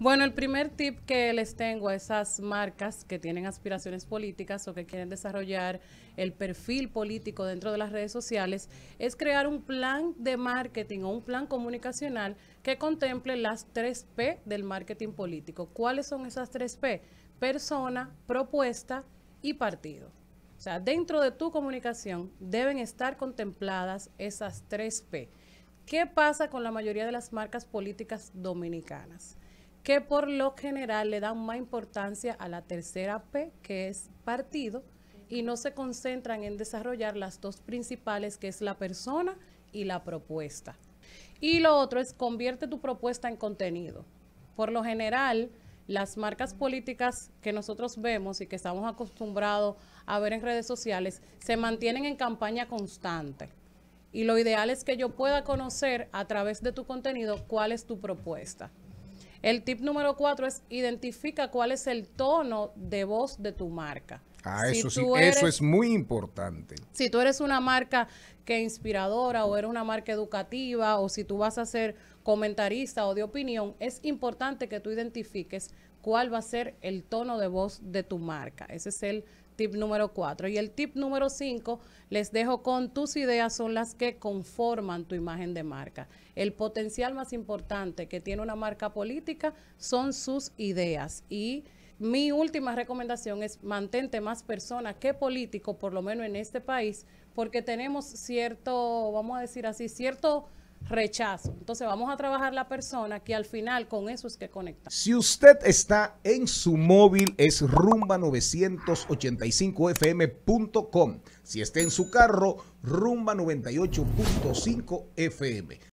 Bueno, el primer tip que les tengo a esas marcas que tienen aspiraciones políticas o que quieren desarrollar el perfil político dentro de las redes sociales es crear un plan de marketing o un plan comunicacional que contemple las 3P del marketing político. ¿Cuáles son esas 3P? Persona, propuesta y partido. O sea, dentro de tu comunicación deben estar contempladas esas 3P. ¿Qué pasa con la mayoría de las marcas políticas dominicanas? que por lo general le dan más importancia a la tercera P, que es partido, y no se concentran en desarrollar las dos principales, que es la persona y la propuesta. Y lo otro es convierte tu propuesta en contenido. Por lo general, las marcas políticas que nosotros vemos y que estamos acostumbrados a ver en redes sociales se mantienen en campaña constante. Y lo ideal es que yo pueda conocer a través de tu contenido cuál es tu propuesta. El tip número cuatro es identifica cuál es el tono de voz de tu marca. Ah, eso sí, eso es muy importante. Si tú eres una marca que inspiradora o eres una marca educativa o si tú vas a ser comentarista o de opinión, es importante que tú identifiques cuál va a ser el tono de voz de tu marca. Ese es el tip número cuatro. Y el tip número cinco, les dejo con tus ideas son las que conforman tu imagen de marca. El potencial más importante que tiene una marca política son sus ideas. Y mi última recomendación es mantente más persona que político, por lo menos en este país, porque tenemos cierto, vamos a decir así, cierto rechazo. Entonces vamos a trabajar la persona que al final con eso es que conecta. Si usted está en su móvil es rumba985fm.com. Si está en su carro, rumba98.5fm.